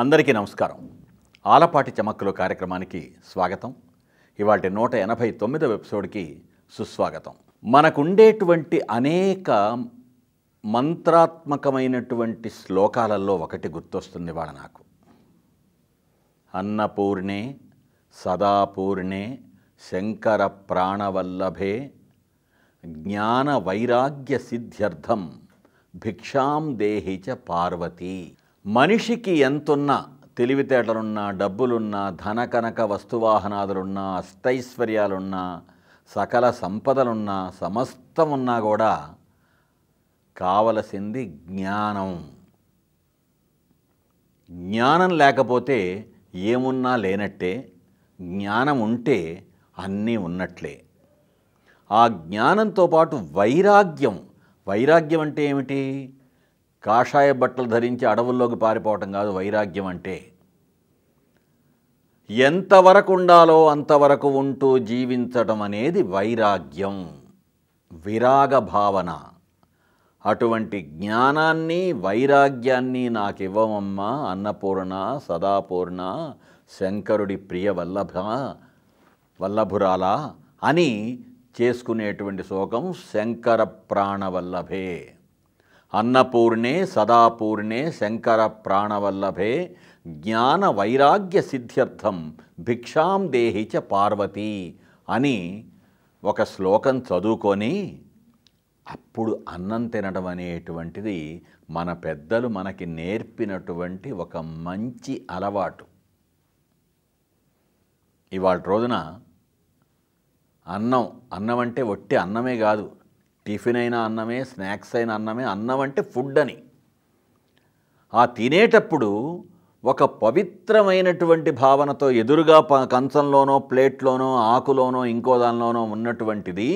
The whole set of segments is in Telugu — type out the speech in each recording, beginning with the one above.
అందరికీ నమస్కారం ఆలపాటి చమక్కులు కార్యక్రమానికి స్వాగతం ఇవాటి నూట ఎనభై తొమ్మిదవ ఎపిసోడ్కి సుస్వాగతం మనకుండేటువంటి అనేక మంత్రాత్మకమైనటువంటి శ్లోకాలలో ఒకటి గుర్తొస్తుంది వాళ్ళ నాకు అన్నపూర్ణే సదాపూర్ణే శంకర ప్రాణవల్లభే జ్ఞాన వైరాగ్య సిద్ధ్యర్థం భిక్షాం దేహిచ పార్వతీ మనిషికి ఎంతున్నా తెలివితేటలున్నా డబ్బులున్నా ధనకనక వస్తువాహనాదులున్నా అస్తైశ్వర్యాలున్నా సకల సంపదలున్నా సమస్తం ఉన్నా కూడా కావలసింది జ్ఞానం జ్ఞానం లేకపోతే ఏమున్నా లేనట్టే జ్ఞానం ఉంటే అన్నీ ఉన్నట్లే ఆ జ్ఞానంతో పాటు వైరాగ్యం వైరాగ్యం అంటే ఏమిటి కాషాయ బట్టలు ధరించి అడవుల్లోకి పారిపోవటం కాదు వైరాగ్యం అంటే ఎంతవరకు ఉండాలో అంతవరకు ఉంటూ జీవించటం అనేది వైరాగ్యం విరాగ భావన అటువంటి జ్ఞానాన్ని వైరాగ్యాన్ని నాకు ఇవ్వమమ్మా అన్నపూర్ణ సదాపూర్ణ శంకరుడి ప్రియ వల్లభ వల్లభురాలా అని చేసుకునేటువంటి శోకం శంకర ప్రాణవల్లభే అన్నపూర్ణే సదాపూర్ణే శంకర ప్రాణవల్లభే జ్ఞాన వైరాగ్య సిద్ధ్యర్థం భిక్షాం దేహిచ పార్వతి అని ఒక శ్లోకం చదువుకొని అప్పుడు అన్నం తినడం అనేటువంటిది మన పెద్దలు మనకి నేర్పినటువంటి ఒక మంచి అలవాటు ఇవాళ రోజున అన్నం అన్నం అంటే ఒట్టి అన్నమే కాదు టిఫిన్ అయినా అన్నమే స్నాక్స్ అయినా అన్నమే అన్నం అంటే ఫుడ్ అని ఆ తినేటప్పుడు ఒక పవిత్రమైనటువంటి భావనతో ఎదురుగా ప కంచంలోనో ప్లేట్లోనో ఆకులోనో ఇంకో దానిలోనో ఉన్నటువంటిది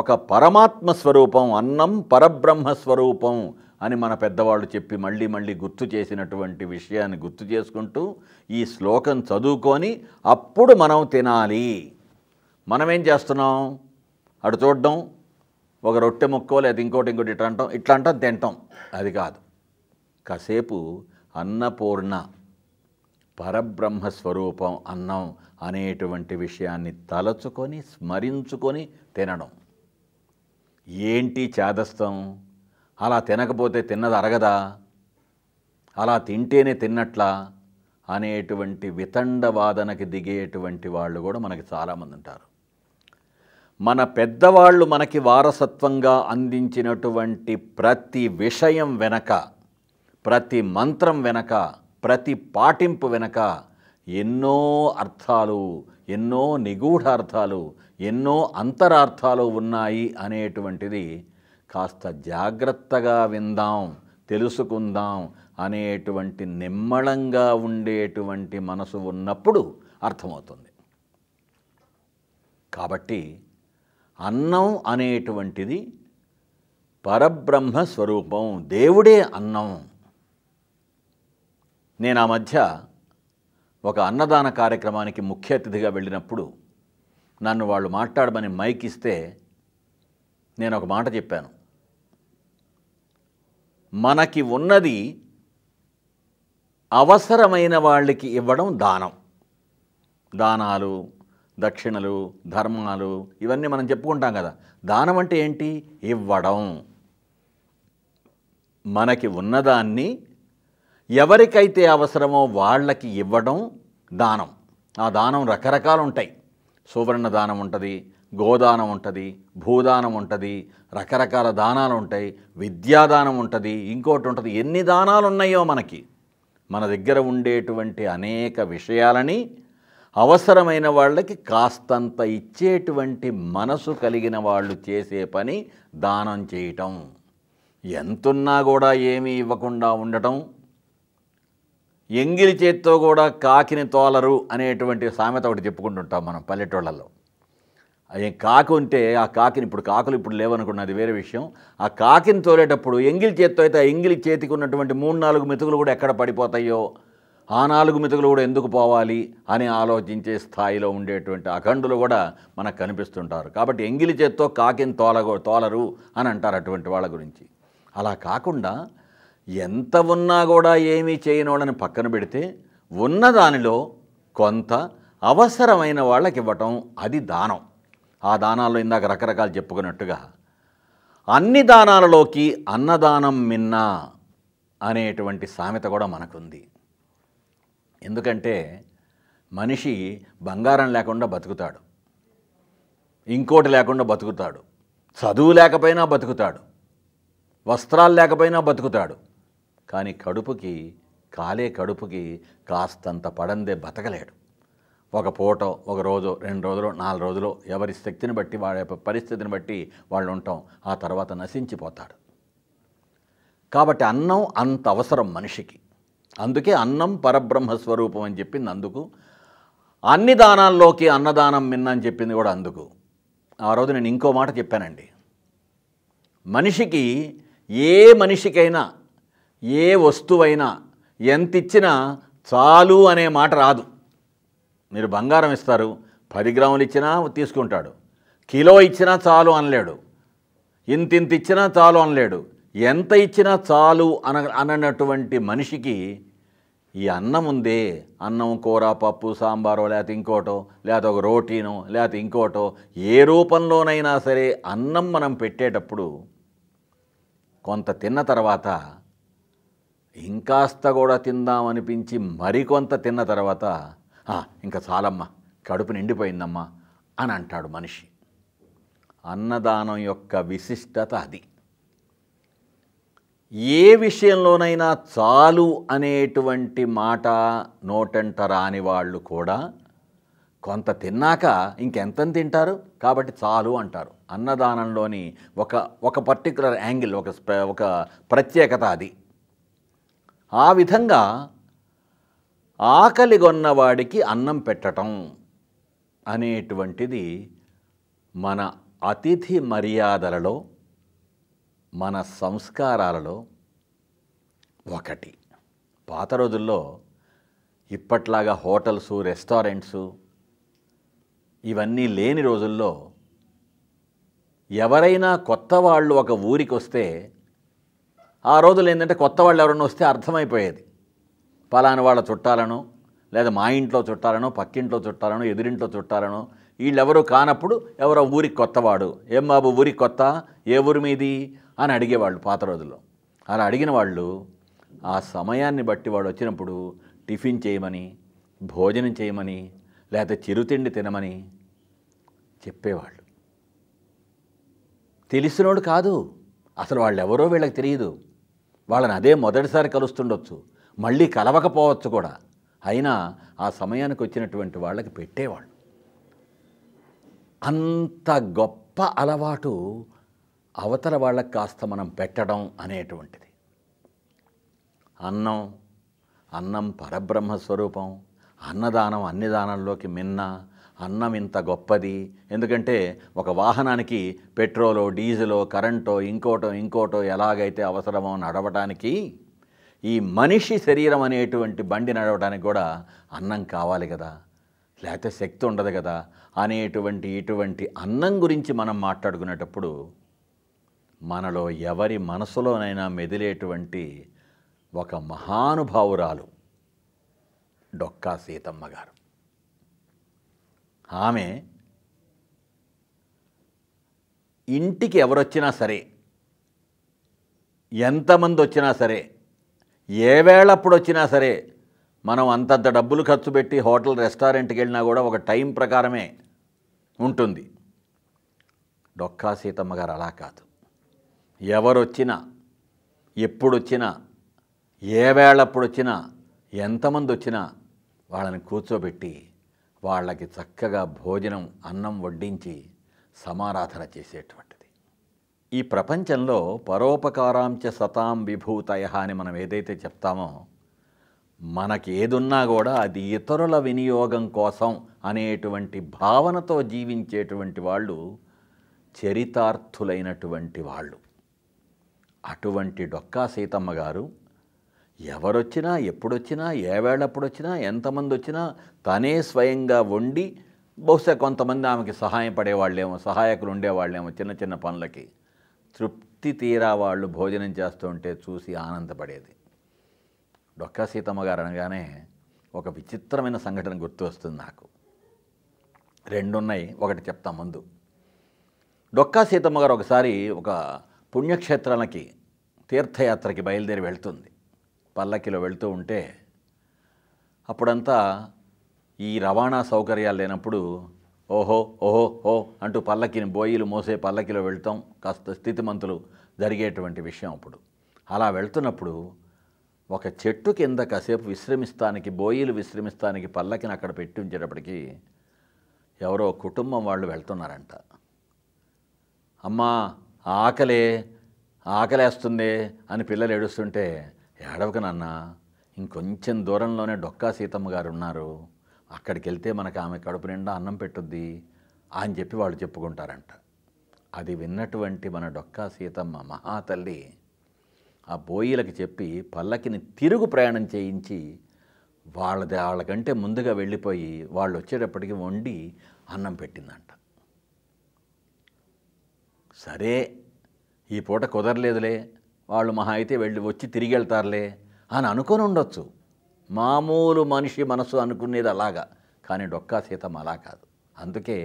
ఒక పరమాత్మ స్వరూపం అన్నం పరబ్రహ్మ స్వరూపం అని మన పెద్దవాళ్ళు చెప్పి మళ్ళీ మళ్ళీ గుర్తు చేసినటువంటి విషయాన్ని గుర్తు చేసుకుంటూ ఈ శ్లోకం చదువుకొని అప్పుడు మనం తినాలి మనమేం చేస్తున్నాం అటు చూడడం ఒక రొట్టె ముక్కో లేదా ఇంకోటి ఇంకోటి ఇట్లా అంటాం ఇట్లా అంటాం తింటాం అది కాదు కాసేపు అన్నపూర్ణ పరబ్రహ్మ స్వరూపం అన్నం అనేటువంటి విషయాన్ని తలచుకొని స్మరించుకొని తినడం ఏంటి చేదస్తం అలా తినకపోతే తిన్నది అరగదా అలా తింటేనే తిన్నట్లా అనేటువంటి వితండవాదనకి దిగేటువంటి వాళ్ళు కూడా మనకి చాలామంది ఉంటారు మన పెద్దవాళ్ళు మనకి వారసత్వంగా అందించినటువంటి ప్రతి విషయం వెనక ప్రతి మంత్రం వెనక ప్రతి పాటింపు వెనక ఎన్నో అర్థాలు ఎన్నో నిగూఢార్థాలు ఎన్నో అంతరార్థాలు ఉన్నాయి అనేటువంటిది కాస్త జాగ్రత్తగా విందాం తెలుసుకుందాం అనేటువంటి నిమ్మళంగా ఉండేటువంటి మనసు ఉన్నప్పుడు అర్థమవుతుంది కాబట్టి అన్నం అనేటువంటిది పరబ్రహ్మ స్వరూపం దేవుడే అన్నం నేను ఆ మధ్య ఒక అన్నదాన కార్యక్రమానికి ముఖ్య అతిథిగా వెళ్ళినప్పుడు నన్ను వాళ్ళు మాట్లాడమని మైక్ ఇస్తే నేను ఒక మాట చెప్పాను మనకి ఉన్నది అవసరమైన వాళ్ళకి ఇవ్వడం దానం దానాలు దక్షిణలు ధర్మాలు ఇవన్నీ మనం చెప్పుకుంటాం కదా దానం అంటే ఏంటి ఇవ్వడం మనకి ఉన్నదాన్ని ఎవరికైతే అవసరమో వాళ్ళకి ఇవ్వడం దానం ఆ దానం రకరకాలు ఉంటాయి సువర్ణ దానం ఉంటుంది గోదానం ఉంటుంది భూదానం ఉంటుంది రకరకాల దానాలు ఉంటాయి విద్యాదానం ఉంటుంది ఇంకోటి ఉంటుంది ఎన్ని దానాలు ఉన్నాయో మనకి మన దగ్గర ఉండేటువంటి అనేక విషయాలని అవసరమైన వాళ్ళకి కాస్తంత ఇచ్చేటువంటి మనసు కలిగిన వాళ్ళు చేసే పని దానం చేయటం ఎంతున్నా కూడా ఏమీ ఇవ్వకుండా ఉండటం ఎంగిలి చేత్తో కూడా కాకిని తోలరు అనేటువంటి సామెత ఒకటి చెప్పుకుంటుంటాం మనం పల్లెటూళ్ళలో అది కాకి ఉంటే ఆ కాకిని ఇప్పుడు కాకులు ఇప్పుడు లేవనుకున్నది వేరే విషయం ఆ కాకిని తోలేటప్పుడు ఎంగిలి చేత్తో అయితే ఆ ఎంగిలి చేతికి ఉన్నటువంటి మూడు నాలుగు మెతుకులు కూడా ఎక్కడ పడిపోతాయో ఆ నాలుగు మితకులు కూడా ఎందుకు పోవాలి అని ఆలోచించే స్థాయిలో ఉండేటువంటి అఖండులు కూడా మనకు కనిపిస్తుంటారు కాబట్టి ఎంగిలి చేత్తో కాకిని తోలగో తోలరు అని అంటారు అటువంటి వాళ్ళ గురించి అలా కాకుండా ఎంత ఉన్నా కూడా ఏమీ చేయనోడని పక్కన పెడితే ఉన్నదానిలో కొంత అవసరమైన వాళ్ళకి ఇవ్వటం అది దానం ఆ దానాల్లో ఇందాక రకరకాలు చెప్పుకున్నట్టుగా అన్ని దానాలలోకి అన్నదానం మిన్నా అనేటువంటి సామెత కూడా మనకుంది ఎందుకంటే మనిషి బంగారం లేకుండా బతుకుతాడు ఇంకోటి లేకుండా బతుకుతాడు చదువు లేకపోయినా బతుకుతాడు వస్త్రాలు లేకపోయినా బతుకుతాడు కానీ కడుపుకి కాలే కడుపుకి కాస్తంత పడందే బతకలేడు ఒక పూట ఒక రోజు రెండు రోజులు నాలుగు రోజులు ఎవరి శక్తిని బట్టి వాళ్ళ యొక్క పరిస్థితిని బట్టి వాళ్ళు ఉంటాం ఆ తర్వాత నశించిపోతాడు కాబట్టి అన్నం అంత అవసరం మనిషికి అందుకే అన్నం పరబ్రహ్మస్వరూపం అని చెప్పింది అందుకు అన్ని దానాల్లోకి అన్నదానం మిన్నని చెప్పింది కూడా అందుకు ఆ రోజు నేను ఇంకో మాట చెప్పానండి మనిషికి ఏ మనిషికైనా ఏ వస్తువైనా ఎంత ఇచ్చినా చాలు అనే మాట రాదు మీరు బంగారం ఇస్తారు పది గ్రాములు ఇచ్చినా తీసుకుంటాడు కిలో ఇచ్చినా చాలు అనలేడు ఇంతింత ఇచ్చినా చాలు అనలేడు ఎంత ఇచ్చినా చాలు అన అనటువంటి మనిషికి ఈ అన్నం ఉందే అన్నం కూర పప్పు సాంబారో లేకపోతే ఇంకోటో లేకపోతే ఒక రోటీనో లేకపోతే ఇంకోటో ఏ రూపంలోనైనా సరే అన్నం మనం పెట్టేటప్పుడు కొంత తిన్న తర్వాత ఇంకాస్త కూడా తిందామనిపించి మరికొంత తిన్న తర్వాత ఇంకా చాలమ్మా కడుపు నిండిపోయిందమ్మా అని అంటాడు మనిషి అన్నదానం యొక్క విశిష్టత అది ఏ విషయంలోనైనా చాలు అనేటువంటి మాట నోటంట రాని వాళ్ళు కూడా కొంత తిన్నాక ఇంకెంత తింటారు కాబట్టి చాలు అంటారు అన్నదానంలోని ఒక ఒక పర్టికులర్ యాంగిల్ ఒక ఒక ప్రత్యేకత అది ఆ విధంగా ఆకలిగొన్నవాడికి అన్నం పెట్టడం అనేటువంటిది మన అతిథి మర్యాదలలో మన సంస్కారాలలో ఒకటి పాత రోజుల్లో ఇప్పట్లాగా హోటల్స్ రెస్టారెంట్స్ ఇవన్నీ లేని రోజుల్లో ఎవరైనా కొత్త వాళ్ళు ఒక ఊరికి వస్తే ఆ రోజులు ఏంటంటే కొత్త వాళ్ళు ఎవరైనా వస్తే అర్థమైపోయేది పలానా వాళ్ళ చుట్టాలను లేదా మా ఇంట్లో చుట్టాలను పక్కింట్లో చుట్టాలను ఎదురింట్లో చుట్టాలను వీళ్ళెవరూ కానప్పుడు ఎవరో ఊరికి కొత్తవాడు ఏం బాబు ఊరికి కొత్త ఏ ఊరి మీది అని అడిగేవాళ్ళు పాత రోజుల్లో అలా అడిగిన వాళ్ళు ఆ సమయాన్ని బట్టి వాడు వచ్చినప్పుడు టిఫిన్ చేయమని భోజనం చేయమని లేకపోతే చిరుతిండి తినమని చెప్పేవాళ్ళు తెలిసినోడు కాదు అసలు వాళ్ళు ఎవరో వీళ్ళకి తెలియదు వాళ్ళని అదే మొదటిసారి కలుస్తుండొచ్చు మళ్ళీ కలవకపోవచ్చు కూడా అయినా ఆ సమయానికి వచ్చినటువంటి వాళ్ళకి పెట్టేవాళ్ళు అంత గొప్ప అలవాటు అవతల వాళ్ళకి కాస్త మనం పెట్టడం అనేటువంటిది అన్నం అన్నం పరబ్రహ్మ స్వరూపం అన్నదానం అన్ని దానంలోకి మిన్న అన్నం ఇంత గొప్పది ఎందుకంటే ఒక వాహనానికి పెట్రోలో డీజిలో కరెంటో ఇంకోటో ఇంకోటో ఎలాగైతే అవసరమో నడవటానికి ఈ మనిషి శరీరం అనేటువంటి బండి నడవడానికి కూడా అన్నం కావాలి కదా లేకపోతే శక్తి ఉండదు కదా అనేటువంటి ఇటువంటి అన్నం గురించి మనం మాట్లాడుకునేటప్పుడు మనలో ఎవరి మనసులోనైనా మెదిలేటువంటి ఒక మహానుభావురాలు డొక్కా సీతమ్మ గారు ఆమె ఇంటికి ఎవరొచ్చినా సరే ఎంతమంది వచ్చినా సరే ఏ వేళప్పుడు వచ్చినా సరే మనం అంతంత డబ్బులు ఖర్చు పెట్టి హోటల్ రెస్టారెంట్కి వెళ్ళినా కూడా ఒక టైం ప్రకారమే ఉంటుంది డొక్కా సీతమ్మ గారు అలా కాదు ఎవరొచ్చినా ఎప్పుడొచ్చినా ఏ వేళప్పుడు వచ్చినా ఎంతమంది వచ్చినా వాళ్ళని కూర్చోబెట్టి వాళ్ళకి చక్కగా భోజనం అన్నం వడ్డించి సమారాధన చేసేటువంటిది ఈ ప్రపంచంలో పరోపకారాంచ సతాం విభూతయ అని మనం ఏదైతే చెప్తామో మనకి ఏదున్నా కూడా అది ఇతరుల వినియోగం కోసం అనేటువంటి భావనతో జీవించేటువంటి వాళ్ళు చరితార్థులైనటువంటి వాళ్ళు అటువంటి డొక్కా సీతమ్మ గారు ఎవరొచ్చినా ఎప్పుడొచ్చినా ఏ వచ్చినా ఎంతమంది వచ్చినా తనే స్వయంగా వండి బహుశా కొంతమంది ఆమెకి సహాయం పడేవాళ్ళేమో సహాయకులు ఉండేవాళ్ళేమో చిన్న చిన్న పనులకి తృప్తి తీరా వాళ్ళు భోజనం చేస్తూ ఉంటే చూసి ఆనందపడేది డొక్కా సీతమ్మ గారు అనగానే ఒక విచిత్రమైన సంఘటన గుర్తు వస్తుంది నాకు రెండున్నాయి ఒకటి చెప్తా ముందు డొక్కా సీతమ్మ గారు ఒకసారి ఒక పుణ్యక్షేత్రాలకి తీర్థయాత్రకి బయలుదేరి వెళ్తుంది పల్లకిలో వెళ్తూ ఉంటే అప్పుడంతా ఈ రవాణా సౌకర్యాలు లేనప్పుడు ఓహో ఓహో ఓ అంటూ పల్లకిని బోయిలు మోసే పల్లకిలో వెళ్తాం కాస్త స్థితిమంతులు జరిగేటువంటి విషయం అప్పుడు అలా వెళ్తున్నప్పుడు ఒక చెట్టు కింద కాసేపు విశ్రమిస్తానికి బోయిలు విశ్రమిస్తానికి పల్లకిని అక్కడ పెట్టి ఉంచేటప్పటికీ ఎవరో కుటుంబం వాళ్ళు వెళ్తున్నారంట అమ్మా ఆకలే ఆకలేస్తుంది అని పిల్లలు ఏడుస్తుంటే ఏడవక నాన్న ఇంకొంచెం దూరంలోనే డొక్కా సీతమ్మ గారు ఉన్నారు అక్కడికి వెళ్తే మనకు ఆమె కడుపు నిండా అన్నం పెట్టుద్ది అని చెప్పి వాళ్ళు చెప్పుకుంటారంట అది విన్నటువంటి మన డొక్కా సీతమ్మ మహాతల్లి ఆ బోయిలకు చెప్పి పల్లకిని తిరుగు ప్రయాణం చేయించి వాళ్ళది వాళ్ళకంటే ముందుగా వెళ్ళిపోయి వాళ్ళు వచ్చేటప్పటికి వండి అన్నం పెట్టిందంట సరే ఈ పూట కుదరలేదులే వాళ్ళు మహా అయితే వెళ్ళి వచ్చి తిరిగి వెళ్తారులే అని అనుకొని ఉండొచ్చు మామూలు మనిషి మనసు అనుకునేది అలాగా కానీ డొక్కా సీతమ్మ అలా కాదు అందుకే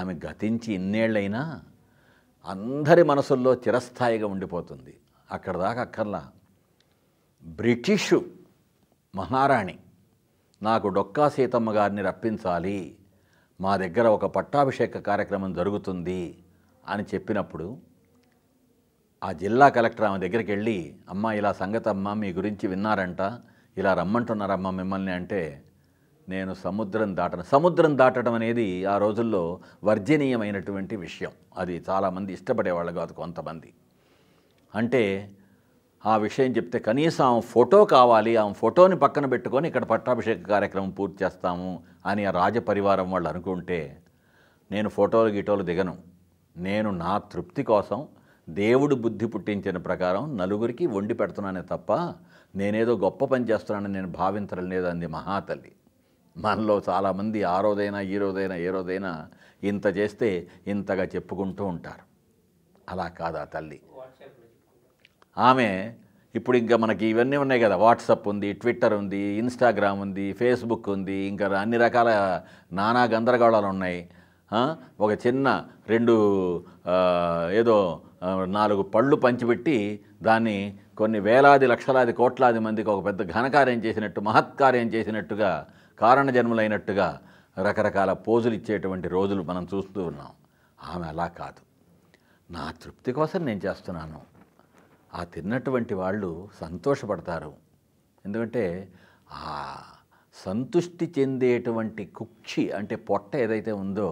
ఆమె గతించి ఇన్నేళ్ళైనా అందరి మనసుల్లో చిరస్థాయిగా ఉండిపోతుంది అక్కడ దాకా అక్కర్లా బ్రిటిషు మహారాణి నాకు డొక్కా సీతమ్మ గారిని రప్పించాలి మా దగ్గర ఒక పట్టాభిషేక కార్యక్రమం జరుగుతుంది అని చెప్పినప్పుడు ఆ జిల్లా కలెక్టర్ ఆమె దగ్గరికి వెళ్ళి అమ్మ ఇలా సంగతమ్మ మీ గురించి విన్నారంట ఇలా రమ్మంటున్నారమ్మ మిమ్మల్ని అంటే నేను సముద్రం దాటను సముద్రం దాటడం అనేది ఆ రోజుల్లో వర్జనీయమైనటువంటి విషయం అది చాలామంది ఇష్టపడేవాళ్ళు కాదు కొంతమంది అంటే ఆ విషయం చెప్తే కనీసం ఆమె ఫోటో కావాలి ఆమె ఫోటోని పక్కన పెట్టుకొని ఇక్కడ పట్టాభిషేక కార్యక్రమం పూర్తి చేస్తాము అని ఆ రాజపరివారం వాళ్ళు అనుకుంటే నేను ఫోటోలు గీటోలు దిగను నేను నా తృప్తి కోసం దేవుడు బుద్ధి పుట్టించిన ప్రకారం నలుగురికి వండి పెడుతున్నానే తప్ప నేనేదో గొప్ప పని చేస్తున్నానని నేను భావించడం అంది మహాతల్లి మనలో చాలామంది ఆ రోజైనా ఈ రోజైనా ఏ రోజైనా ఇంత చేస్తే ఇంతగా చెప్పుకుంటూ ఉంటారు అలా కాదా తల్లి ఆమె ఇప్పుడు ఇంకా మనకి ఇవన్నీ ఉన్నాయి కదా వాట్సప్ ఉంది ట్విట్టర్ ఉంది ఇన్స్టాగ్రామ్ ఉంది ఫేస్బుక్ ఉంది ఇంకా అన్ని రకాల నానా గందరగోళాలు ఉన్నాయి ఒక చిన్న రెండు ఏదో నాలుగు పళ్ళు పంచిపెట్టి దాన్ని కొన్ని వేలాది లక్షలాది కోట్లాది మందికి ఒక పెద్ద ఘనకార్యం చేసినట్టు మహత్కార్యం చేసినట్టుగా కారణజన్ములైనట్టుగా రకరకాల పోజులు ఇచ్చేటువంటి రోజులు మనం చూస్తూ ఉన్నాం ఆమె అలా కాదు నా తృప్తి కోసం నేను చేస్తున్నాను ఆ తిన్నటువంటి వాళ్ళు సంతోషపడతారు ఎందుకంటే ఆ సంతుష్టి చెందేటువంటి కుక్షి అంటే పొట్ట ఏదైతే ఉందో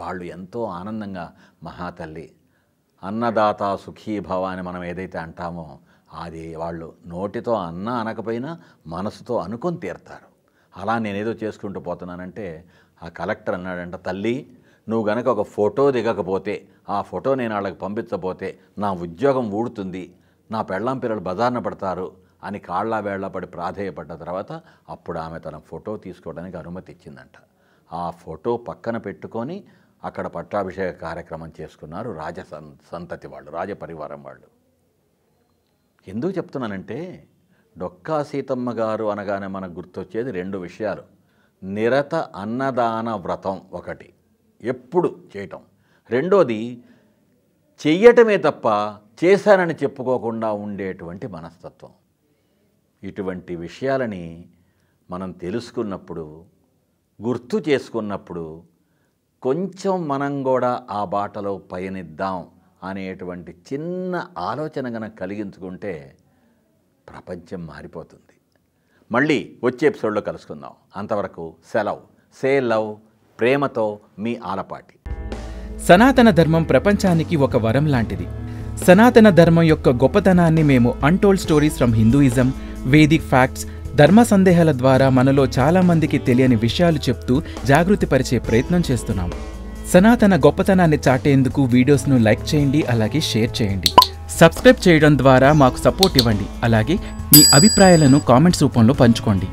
వాళ్ళు ఎంతో ఆనందంగా మహాతల్లి అన్నదాత భవ అని మనం ఏదైతే అంటామో అది వాళ్ళు నోటితో అన్న అనకపోయినా మనసుతో అనుకొని తీరుతారు అలా నేనేదో చేసుకుంటూ పోతున్నానంటే ఆ కలెక్టర్ అన్నాడంట తల్లి నువ్వు గనక ఒక ఫోటో దిగకపోతే ఆ ఫోటో నేను వాళ్ళకి పంపించబోతే నా ఉద్యోగం ఊడుతుంది నా పెళ్ళాం పిల్లలు బజార్న పడతారు అని కాళ్ళ వేళ్ల పడి ప్రాధేయపడ్డ తర్వాత అప్పుడు ఆమె తన ఫోటో తీసుకోవడానికి అనుమతి ఇచ్చిందంట ఆ ఫోటో పక్కన పెట్టుకొని అక్కడ పట్టాభిషేక కార్యక్రమం చేసుకున్నారు రాజ సంతతి వాళ్ళు రాజపరివారం వాళ్ళు ఎందుకు చెప్తున్నానంటే డొక్కా సీతమ్మ గారు అనగానే మనకు గుర్తొచ్చేది రెండు విషయాలు నిరత అన్నదాన వ్రతం ఒకటి ఎప్పుడు చేయటం రెండోది చెయ్యటమే తప్ప చేశానని చెప్పుకోకుండా ఉండేటువంటి మనస్తత్వం ఇటువంటి విషయాలని మనం తెలుసుకున్నప్పుడు గుర్తు చేసుకున్నప్పుడు కొంచెం మనం కూడా ఆ బాటలో పయనిద్దాం అనేటువంటి చిన్న ఆలోచన కనుక కలిగించుకుంటే ప్రపంచం మారిపోతుంది మళ్ళీ వచ్చే ఎపిసోడ్లో కలుసుకుందాం అంతవరకు సెలవ్ సే లవ్ ప్రేమతో మీ ఆలపాటి సనాతన ధర్మం ప్రపంచానికి ఒక వరం లాంటిది సనాతన ధర్మం యొక్క గొప్పతనాన్ని మేము untold stories from Hinduism Vedic facts ధర్మ సందేహాల ద్వారా మనలో చాలామందికి తెలియని విషయాలు చెప్తూ జాగృతి పరిచే ప్రయత్నం చేస్తున్నాం సనాతన గొప్పతనాన్ని చాటేందుకు వీడియోస్ను లైక్ చేయండి అలాగే షేర్ చేయండి సబ్స్క్రైబ్ చేయడం ద్వారా మాకు సపోర్ట్ ఇవ్వండి అలాగే మీ అభిప్రాయాలను కామెంట్స్ రూపంలో పంచుకోండి